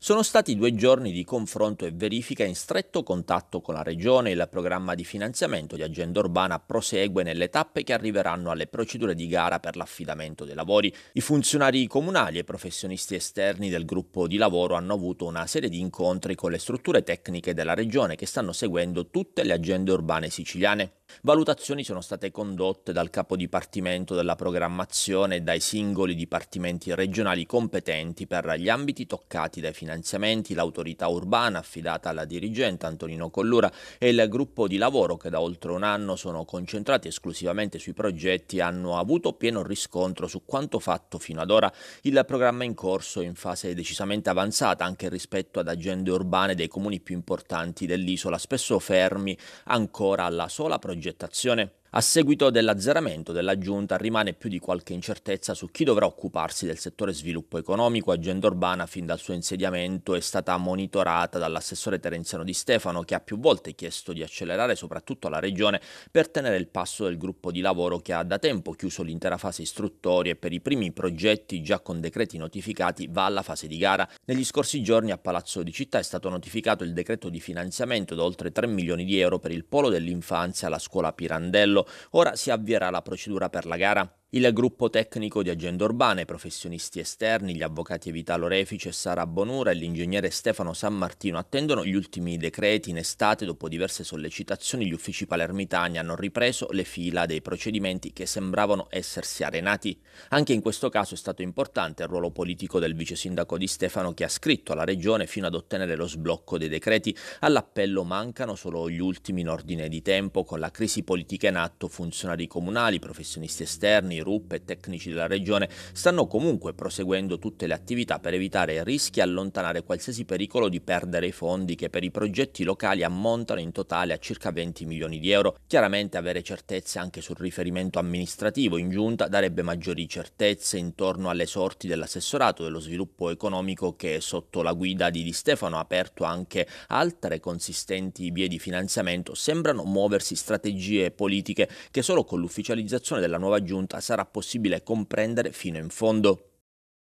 Sono stati due giorni di confronto e verifica in stretto contatto con la Regione. Il programma di finanziamento di Agenda Urbana prosegue nelle tappe che arriveranno alle procedure di gara per l'affidamento dei lavori. I funzionari comunali e professionisti esterni del gruppo di lavoro hanno avuto una serie di incontri con le strutture tecniche della Regione che stanno seguendo tutte le agende urbane siciliane. Valutazioni sono state condotte dal capo dipartimento della programmazione e dai singoli dipartimenti regionali competenti per gli ambiti toccati dai finanziamenti, l'autorità urbana affidata alla dirigente Antonino Collura e il gruppo di lavoro che da oltre un anno sono concentrati esclusivamente sui progetti hanno avuto pieno riscontro su quanto fatto fino ad ora. Il programma in corso è in fase decisamente avanzata anche rispetto ad agende urbane dei comuni più importanti dell'isola, spesso fermi ancora alla sola progettazione progettazione a seguito dell'azzeramento della giunta rimane più di qualche incertezza su chi dovrà occuparsi del settore sviluppo economico. Agenda urbana fin dal suo insediamento è stata monitorata dall'assessore Terenziano Di Stefano che ha più volte chiesto di accelerare soprattutto alla regione per tenere il passo del gruppo di lavoro che ha da tempo chiuso l'intera fase istruttoria e per i primi progetti già con decreti notificati va alla fase di gara. Negli scorsi giorni a Palazzo di Città è stato notificato il decreto di finanziamento da oltre 3 milioni di euro per il polo dell'infanzia alla scuola Pirandello Ora si avvierà la procedura per la gara. Il gruppo tecnico di Agenda Urbana, i professionisti esterni, gli avvocati Vitalo Refice, Sara Bonura e l'ingegnere Stefano San Martino attendono gli ultimi decreti. In estate, dopo diverse sollecitazioni, gli uffici palermitani hanno ripreso le fila dei procedimenti che sembravano essersi arenati. Anche in questo caso è stato importante il ruolo politico del vice sindaco di Stefano che ha scritto alla regione fino ad ottenere lo sblocco dei decreti. All'appello mancano solo gli ultimi in ordine di tempo. Con la crisi politica in atto, funzionari comunali, professionisti esterni, comuni, RUP e tecnici della regione stanno comunque proseguendo tutte le attività per evitare rischi e allontanare qualsiasi pericolo di perdere i fondi che per i progetti locali ammontano in totale a circa 20 milioni di euro. Chiaramente avere certezze anche sul riferimento amministrativo in giunta darebbe maggiori certezze intorno alle sorti dell'assessorato dello sviluppo economico che sotto la guida di Di Stefano ha aperto anche altre consistenti vie di finanziamento sembrano muoversi strategie politiche che solo con l'ufficializzazione della nuova giunta sarà possibile comprendere fino in fondo.